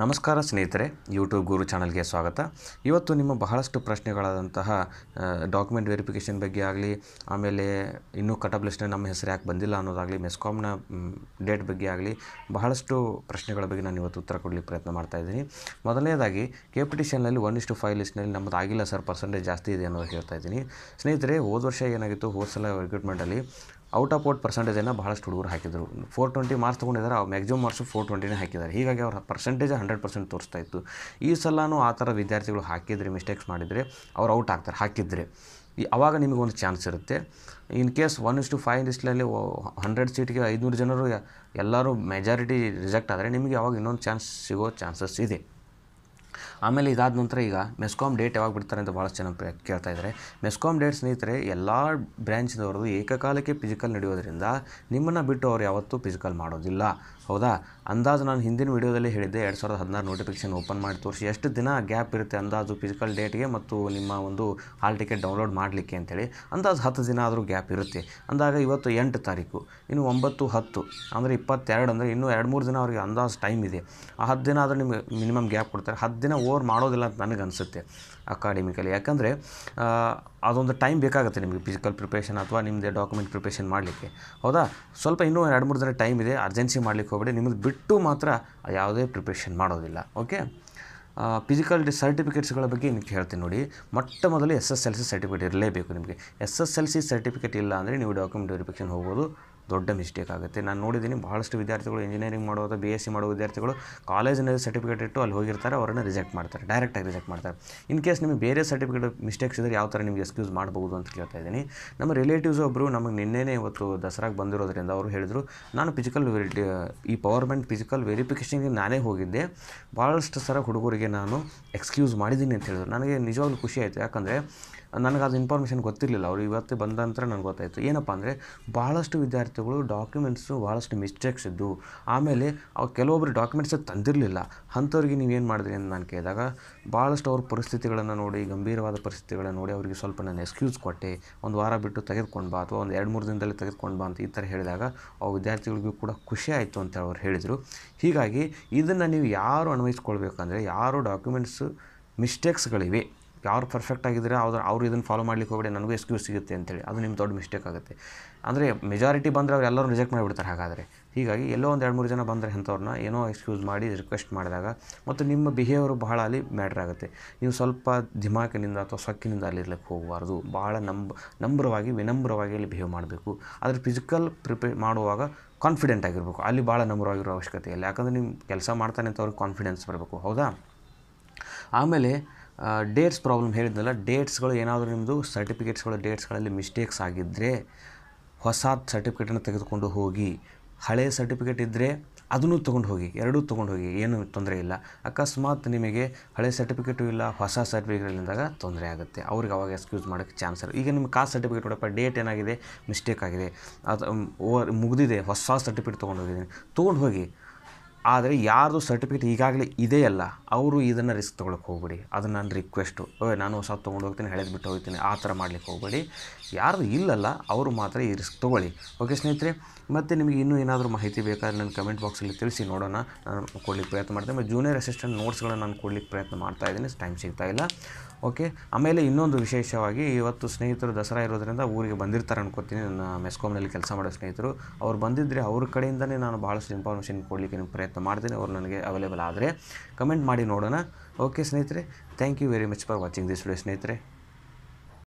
ನಮಸ್ಕಾರ ಸ್ನೇಹಿತರೆ ಯೂಟ್ಯೂಬ್ ಗುರು ಚಾನಲ್ಗೆ ಸ್ವಾಗತ ಇವತ್ತು ನಿಮ್ಮ ಬಹಳಷ್ಟು ಪ್ರಶ್ನೆಗಳಾದಂತಹ ಡಾಕ್ಯುಮೆಂಟ್ ವೆರಿಫಿಕೇಷನ್ ಬಗ್ಗೆ ಆಗಲಿ ಆಮೇಲೆ ಇನ್ನೂ ಕಟಪ್ ಲಿಸ್ಟ್ನ ನಮ್ಮ ಹೆಸರು ಯಾಕೆ ಬಂದಿಲ್ಲ ಅನ್ನೋದಾಗಲಿ ಮೆಸ್ಕಾಮ್ನ ಡೇಟ್ ಬಗ್ಗೆ ಆಗಲಿ ಬಹಳಷ್ಟು ಪ್ರಶ್ನೆಗಳ ಬಗ್ಗೆ ನಾನು ಇವತ್ತು ಉತ್ತರ ಕೊಡಲಿಕ್ಕೆ ಪ್ರಯತ್ನ ಮಾಡ್ತಾ ಇದ್ದೀನಿ ಮೊದಲನೇದಾಗಿ ಕೆ ಪಿ ಒನ್ ಇಷ್ಟು ಫೈವ್ ಲಿಸ್ಟ್ನಲ್ಲಿ ನಮ್ಮದು ಆಗಿಲ್ಲ ಸರ್ ಪರ್ಸೆಂಟೇಜ್ ಜಾಸ್ತಿ ಇದೆ ಅನ್ನೋದು ಹೇಳ್ತಾ ಇದ್ದೀನಿ ಸ್ನೇಹಿತರೆ ಹೋದ ವರ್ಷ ಏನಾಗಿತ್ತು ಹೋದ ಸಲ ರಿಕ್ರೂಟ್ಮೆಂಟಲ್ಲಿ ಔಟ್ ಆಫ್ ಔಟ್ ಪರ್ಸೆಂಟೇಜನ್ನು ಭಾಳಷ್ಟು ಹುಡುಗರು ಹಾಕಿದರು ಫೋರ್ ಟ್ವೆಂಟಿ ಮಾರ್ಕ್ಸ್ ತೊಗೊಂಡಿದ್ದಾರೆ ಅವ್ರು ಮ್ಯಾಕ್ಸಿಮಮ್ ಮಾರ್ಕ್ಸ್ ಫೋರ್ ಟ್ವೆಂಟಿನೇ ಹಾಕಿದ್ದಾರೆ ಹೀಗಾಗಿ ಅವರ ಪರ್ಸೆಂಟೇಜ್ ಹಂಡ್ರೆಡ್ ಪರ್ಸೆಂಟ್ ತೋರಿಸ್ತಾ ಇತ್ತು ಈ ಸಲನೂ ಆ ಥರ ವಿದ್ಯಾರ್ಥಿಗಳು ಹಾಕಿದರೆ ಮಿಸ್ಟೇಕ್ಸ್ ಮಾಡಿದರೆ ಅವ್ರು ಔಟ್ ಆಗ್ತಾರೆ ಹಾಕಿದರೆ ಈ ಅವಾಗ ನಿಮಗೊಂದು ಚಾನ್ಸ್ ಇರುತ್ತೆ in case one to five ಲಿಸ್ಟ್ಲಲ್ಲಿ ಹಂಡ್ರೆಡ್ ಸೀಟ್ಗೆ ಐದುನೂರು ಜನರು ಎಲ್ಲರೂ ಮೆಜಾರಿಟಿ ರಿಜೆಕ್ಟ್ ಆದರೆ ನಿಮಗೆ ಅವಾಗ ಇನ್ನೊಂದು ಚಾನ್ಸ್ ಸಿಗೋ ಚಾನ್ಸಸ್ ಇದೆ ಆಮೇಲೆ ಇದಾದ ನಂತರ ಈಗ ಮೆಸ್ಕಾಮ್ ಡೇಟ್ ಯಾವಾಗ ಬಿಡ್ತಾರೆ ಅಂತ ಭಾಳಷ್ಟು ಜನ ಕೇಳ್ತಾ ಇದ್ದಾರೆ ಮೆಸ್ಕಾಮ್ ಡೇಟ್ ಸ್ನೇಹಿತರೆ ಎಲ್ಲ ಬ್ರ್ಯಾಂಚ್ನವ್ರದ್ದು ಏಕಕಾಲಕ್ಕೆ ಫಿಸಿಕಲ್ ನಡೆಯೋದ್ರಿಂದ ನಿಮ್ಮನ್ನು ಬಿಟ್ಟು ಅವ್ರು ಯಾವತ್ತೂ ಫಿಸಿಕಲ್ ಮಾಡೋದಿಲ್ಲ ಹೌದಾ ಅಂದಾಜು ನಾನು ಹಿಂದಿನ ವೀಡಿಯೋದಲ್ಲಿ ಹೇಳಿದ್ದೆ ಎರಡು ಸಾವಿರದ ಹದಿನಾರು ನೋಟಿಫಿಕೇಶನ್ ಓಪನ್ ಮಾಡಿ ತೋರಿಸಿ ಎಷ್ಟು ದಿನ ಗ್ಯಾಪ್ ಇರುತ್ತೆ ಅಂದಾಜು ಫಿಸಿಕಲ್ ಡೇಟ್ಗೆ ಮತ್ತು ನಿಮ್ಮ ಒಂದು ಹಾಲ್ ಟಿಕೆಟ್ ಡೌನ್ಲೋಡ್ ಮಾಡಲಿಕ್ಕೆ ಅಂತೇಳಿ ಅಂದಾಜು ಹತ್ತು ದಿನ ಆದರೂ ಗ್ಯಾಪ್ ಇರುತ್ತೆ ಅಂದಾಗ ಇವತ್ತು ಎಂಟು ತಾರೀಕು ಇನ್ನು ಒಂಬತ್ತು ಹತ್ತು ಅಂದರೆ ಇಪ್ಪತ್ತೆರಡು ಅಂದರೆ ಇನ್ನೂ ಎರಡು ಮೂರು ದಿನ ಅವರಿಗೆ ಅಂದಾಜು ಟೈಮ್ ಇದೆ ಆ ಹತ್ತು ದಿನ ಆದರೂ ನಿಮಗೆ ಮಿನಿಮಮ್ ಗ್ಯಾಪ್ ಕೊಡ್ತಾರೆ ಹತ್ತು ದಿನ ಓವರ್ ಮಾಡೋದಿಲ್ಲ ಅಂತ ನನಗೆ ಅನಿಸುತ್ತೆ ಅಕಾಡೆಮಿಕಲಿ ಯಾಕಂದರೆ ಅದೊಂದು ಟೈಮ್ ಬೇಕಾಗುತ್ತೆ ನಿಮಗೆ ಫಿಸಿಕಲ್ ಪ್ರಿಪ್ರೇಷನ್ ಅಥವಾ ನಿಮ್ಮದೇ ಡಾಕ್ಯುಮೆಂಟ್ ಪ್ರಿಪ್ರೇಷನ್ ಮಾಡಲಿಕ್ಕೆ ಹೌದಾ ಸ್ವಲ್ಪ ಇನ್ನೂ ಎರಡು ಮೂರು ದಿನ ಟೈಮ್ ಇದೆ ಅರ್ಜೆನ್ಸಿ ಮಾಡಲಿಕ್ಕೆ ಹೋಗಬೇಡಿ ನಿಮ್ಮದು ಬಿಟ್ಟು ಮಾತ್ರ ಯಾವುದೇ ಪ್ರಿಪ್ರೇಷನ್ ಮಾಡೋದಿಲ್ಲ ಓಕೆ ಫಿಸಿಕಲ್ ಸರ್ಟಿಫಿಕೇಟ್ಸ್ಗಳ ಬಗ್ಗೆ ನಿಮಗೆ ಹೇಳ್ತೀನಿ ನೋಡಿ ಮೊಟ್ಟ ಮೊದಲು S S L C certificate ಇರಲೇಬೇಕು ನಿಮಗೆ S S L C certificate ಇಲ್ಲ ಅಂದರೆ ನೀವು ಡಾಕ್ಯುಮೆಂಟ್ ವೆರಿಫಿಕೇಷನ್ ಹೋಗೋದು ದೊಡ್ಡ ಮಿಸ್ಟೇಕ್ ಆಗುತ್ತೆ ನಾನು ನೋಡಿದ್ದೀನಿ ಭಾಳಷ್ಟು ವಿದ್ಯಾರ್ಥಿಗಳು ಇಂಜಿನಿಯರಿಂಗ್ ಮಾಡುವಾಗ ಬಿ ಎಸ್ ಸಿ ಮಾಡೋ ವಿದ್ಯಾರ್ಥಿಗಳು ಕಾಲೇಜಿನಲ್ಲಿ ಸರ್ಟಿಫಿಕೇಟ್ ಇಟ್ಟು ಅಲ್ಲಿ ಹೋಗಿರ್ತಾರೆ ಅವರನ್ನು ರಿಜೆಕ್ಟ್ ಮಾಡ್ತಾರೆ ಡೈರೆಕ್ಟಾಗಿ ರಿಜೆಕ್ಟ್ ಮಾಡ್ತಾರೆ ಇನ್ ಕೇಸ್ ನಿಮಗೆ ಬೇರೆ ಸರ್ಟಿಫಿಕೇಟ್ ಮಿಸ್ಟೇಕ್ಸ್ ಇದ್ದರೆ ಯಾವ ಥರ ನಿಮಗೆ ಎಕ್ಸ್ಕ್ಯೂಸ್ ಮಾಡ್ಬೋದು ಅಂತ ಕೇಳ್ತಾ ಇದ್ದೀನಿ ನಮ್ಮ ರಿಲೇಟಿವ್ಸ್ ಒಬ್ಬರು ನಮಗೆ ನಿನ್ನೆನೇ ಇವತ್ತು ದಸರಾಗೆ ಬಂದಿರೋದ್ರಿಂದ ಅವರು ಹೇಳಿದರು ನಾನು ಫಿಸಿಕಲ್ ವೆರಿಟಿ ಈ ಪವರ್ ಫಿಸಿಕಲ್ ವೆರಿಫಿಕೇಷನ್ಗೆ ನಾನೇ ಹೋಗಿದ್ದೆ ಭಾಳಷ್ಟು ಸರ ಹುಡುಗರಿಗೆ ನಾನು ಎಕ್ಸ್ಕ್ಯೂಸ್ ಮಾಡಿದ್ದೀನಿ ಅಂತ ಹೇಳಿದ್ರು ನನಗೆ ನಿಜವಾಗ್ಲೂ ಖುಷಿ ಆಯಿತು ಯಾಕಂದರೆ ನನಗೆ ಅದು ಇನ್ಫಾರ್ಮೇಷನ್ ಗೊತ್ತಿರಲಿಲ್ಲ ಅವರು ಇವತ್ತು ಬಂದ ನಂತರ ನನಗೆ ಗೊತ್ತಾಯಿತು ಏನಪ್ಪ ಅಂದರೆ ಭಾಳಷ್ಟು ವಿದ್ಯಾರ್ಥಿಗಳು ಡಾಕ್ಯುಮೆಂಟ್ಸು ಭಾಳಷ್ಟು ಮಿಸ್ಟೇಕ್ಸ್ ಇದ್ದು ಆಮೇಲೆ ಅವ್ರು ಕೆಲವೊಬ್ರು ಡಾಕ್ಯುಮೆಂಟ್ಸೇ ತಂದಿರಲಿಲ್ಲ ಅಂಥವ್ರಿಗೆ ನೀವೇನು ಮಾಡಿದ್ರಿ ಅಂತ ನಾನು ಕೇಳಿದಾಗ ಭಾಳಷ್ಟು ಅವ್ರ ಪರಿಸ್ಥಿತಿಗಳನ್ನು ನೋಡಿ ಗಂಭೀರವಾದ ಪರಿಸ್ಥಿತಿಗಳನ್ನು ನೋಡಿ ಅವರಿಗೆ ಸ್ವಲ್ಪ ನಾನು ಎಕ್ಸ್ಕ್ಯೂಸ್ ಕೊಟ್ಟೆ ಒಂದು ವಾರ ಬಿಟ್ಟು ತೆಗೆದುಕೊಂಡು ಬಾ ಅಥವಾ ಒಂದು ಎರಡು ಮೂರು ದಿನದಲ್ಲಿ ತೆಗೆದುಕೊಂಡು ಬಾ ಅಂತ ಈ ಥರ ಹೇಳಿದಾಗ ಆ ವಿದ್ಯಾರ್ಥಿಗಳಿಗೂ ಕೂಡ ಖುಷಿ ಆಯಿತು ಅಂತ ಅವ್ರು ಹೇಳಿದರು ಹೀಗಾಗಿ ಇದನ್ನು ನೀವು ಯಾರು ಅನ್ವಯಿಸ್ಕೊಳ್ಬೇಕಂದ್ರೆ ಯಾರು ಡಾಕ್ಯುಮೆಂಟ್ಸು ಮಿಸ್ಟೇಕ್ಸ್ಗಳಿವೆ ಯಾರು ಪರ್ಫೆಕ್ಟ್ ಆಗಿದ್ದರೆ ಅವ್ರು ಅವ್ರು ಇದನ್ನು ಫಾಲೋ ಮಾಡ್ಲಿಕ್ಕೆ ಹೋಗಬೇಡಿ ನನಗೂ ಎಕ್ಸ್ಕ್ಯೂಸ್ ಸಿಗುತ್ತೆ ಅಂತೇಳಿ ಅದು ನಿಮ್ಮ ದೊಡ್ಡ ಮಿಸ್ಟೇಕ್ ಆಗುತ್ತೆ ಅಂದರೆ ಮೆಜಾರಿಟಿ ಬಂದರೆ ಅವ್ರು ಎಲ್ಲರೂ ರಿಜೆಕ್ಟ್ ಮಾಡಿಬಿಡ್ತಾರೆ ಹಾಗಾದರೆ ಹೀಗಾಗಿ ಎಲ್ಲೋ ಒಂದು ಎರಡು ಮೂರು ಜನ ಬಂದರೆ ಅಂಥವ್ರನ್ನ ಏನೋ ಎಕ್ಸ್ಕ್ಯೂಸ್ ಮಾಡಿ ರಿಕ್ವೆಸ್ಟ್ ಮಾಡಿದಾಗ ಮತ್ತು ನಿಮ್ಮ ಬಿಹೇವಿಯರ್ ಬಹಳ ಅಲ್ಲಿ ಮ್ಯಾಟ್ರ್ ಆಗುತ್ತೆ ನೀವು ಸ್ವಲ್ಪ ದಿಮಾಕಿನಿಂದ ಅಥವಾ ಸೊಕ್ಕಿನಿಂದ ಇರಲಿಕ್ಕೆ ಹೋಗಬಾರ್ದು ಭಾಳ ನಂಬ ನಂಬ್ರವಾಗಿ ವಿನಮ್ರವಾಗಿ ಅಲ್ಲಿ ಬಿಹೇವ್ ಮಾಡಬೇಕು ಆದರೆ ಫಿಸಿಕಲ್ ಪ್ರಿಪೇರ್ ಮಾಡುವಾಗ ಕಾನ್ಫಿಡೆಂಟ್ ಆಗಿರಬೇಕು ಅಲ್ಲಿ ಭಾಳ ನಂಬರವಾಗಿರೋ ಅವಶ್ಯಕತೆ ಇಲ್ಲ ಯಾಕಂದರೆ ನೀವು ಕೆಲಸ ಮಾಡ್ತಾನೆ ಅಂತ ಅವ್ರಿಗೆ ಕಾನ್ಫಿಡೆನ್ಸ್ ಬರಬೇಕು ಹೌದಾ ಆಮೇಲೆ ಡೇಟ್ಸ್ ಪ್ರಾಬ್ಲಮ್ ಹೇಳಿದ್ನಲ್ಲ ಡೇಟ್ಸ್ಗಳು ಏನಾದರೂ ನಿಮ್ಮದು ಸರ್ಟಿಫಿಕೇಟ್ಸ್ಗಳು ಡೇಟ್ಸ್ಗಳಲ್ಲಿ ಮಿಸ್ಟೇಕ್ಸ್ ಆಗಿದ್ದರೆ ಹೊಸ ಸರ್ಟಿಫಿಕೇಟನ್ನು ತೆಗೆದುಕೊಂಡು ಹೋಗಿ ಹಳೆಯ ಸರ್ಟಿಫಿಕೇಟ್ ಇದ್ದರೆ ಅದನ್ನು ತೊಗೊಂಡು ಹೋಗಿ ಎರಡೂ ತೊಗೊಂಡು ಹೋಗಿ ಏನು ತೊಂದರೆ ಇಲ್ಲ ಅಕಸ್ಮಾತ್ ನಿಮಗೆ ಹಳೆ ಸರ್ಟಿಫಿಕೇಟು ಇಲ್ಲ ಹೊಸ ಸರ್ಟಿಫಿಕೇಟ್ ಇಲ್ಲದಾಗ ತೊಂದರೆ ಆಗುತ್ತೆ ಅವ್ರಿಗೆ ಅವಾಗ ಎಕ್ಸ್ಕ್ಯೂಸ್ ಮಾಡೋಕ್ಕೆ ಚಾನ್ಸ್ ಇಲ್ಲ ಈಗ ನಿಮ್ಮ ಕಾಸ್ಟ್ ಸರ್ಟಿಫಿಕೇಟ್ ನೋಡಪ್ಪ ಡೇಟ್ ಏನಾಗಿದೆ ಮಿಸ್ಟೇಕ್ ಆಗಿದೆ ಅದು ಓವರ್ ಮುಗಿದಿದೆ ಹೊಸ ಸರ್ಟಿಫಿಕೇಟ್ ತೊಗೊಂಡು ಹೋಗಿದ್ದೀನಿ ತೊಗೊಂಡು ಹೋಗಿ ಆದರೆ ಯಾರ್ದು ಸರ್ಟಿಫಿಕೇಟ್ ಈಗಾಗಲೇ ಇದೆಯಲ್ಲ ಅವರು ಇದನ್ನು ರಿಸ್ಕ್ ತೊಗೊಳಕ್ಕೆ ಹೋಗ್ಬೇಡಿ ಅದು ನನ್ನ ರಿಕ್ವೆಸ್ಟು ನಾನು ಹೊಸ ತೊಗೊಂಡು ಹೋಗ್ತೀನಿ ಹಳೆದು ಬಿಟ್ಟು ಹೋಗ್ತೀನಿ ಆ ಥರ ಮಾಡಲಿಕ್ಕೆ ಹೋಗಬೇಡಿ ಯಾರ್ದು ಇಲ್ಲಲ್ಲ ಅವರು ಮಾತ್ರ ಈ ರಿಸ್ಕ್ ತೊಗೊಳ್ಳಿ ಓಕೆ ಸ್ನೇಹಿತರೆ ಮತ್ತು ನಿಮಗೆ ಇನ್ನೂ ಏನಾದರೂ ಮಾಹಿತಿ ಬೇಕಾದ್ರೆ ನನ್ನ ಕಮೆಂಟ್ ಬಾಕ್ಸಲ್ಲಿ ತಿಳಿಸಿ ನೋಡೋಣ ನಾನು ಕೊಡಲಿಕ್ಕೆ ಪ್ರಯತ್ನ ಮಾಡ್ತೀನಿ ಮತ್ತು ಜೂನಿಯರ್ ಅಸಿಸ್ಟೆಂಟ್ ನೋಟ್ಸ್ಗಳನ್ನು ನಾನು ಕೊಡ್ಲಿಕ್ಕೆ ಪ್ರಯತ್ನ ಮಾಡ್ತಾ ಇದ್ದೀನಿ ಟೈಮ್ ಸಿಗ್ತಾ ಇಲ್ಲ ಓಕೆ ಆಮೇಲೆ ಇನ್ನೊಂದು ವಿಶೇಷವಾಗಿ ಇವತ್ತು ಸ್ನೇಹಿತರು ದಸರಾ ಇರೋದರಿಂದ ಊರಿಗೆ ಬಂದಿರ್ತಾರೆ ಅನ್ಕೋತೀನಿ ನನ್ನ ಮೆಸ್ಕಾಮ್ನಲ್ಲಿ ಕೆಲಸ ಮಾಡೋ ಸ್ನೇಹಿತರು ಅವ್ರು ಬಂದಿದ್ದರೆ ಅವ್ರ ಕಡೆಯಿಂದನೇ ನಾನು ಭಾಳಷ್ಟು ಇನ್ಫಾರ್ಮೇಷನ್ ಕೊಡಲಿಕ್ಕೆ ನಿಮ್ಗೆ ಪ್ರಯತ್ನ ಮಾಡ್ತೀನಿ ಅವ್ರು ನನಗೆ ಅವೈಲೇಬಲ್ ಆದರೆ ಕಮೆಂಟ್ ಮಾಡಿ ನೋಡೋಣ ಓಕೆ ಸ್ನೇಹಿತರೆ thank you very much for watching this video ಸ್ನೇಹಿತರೆ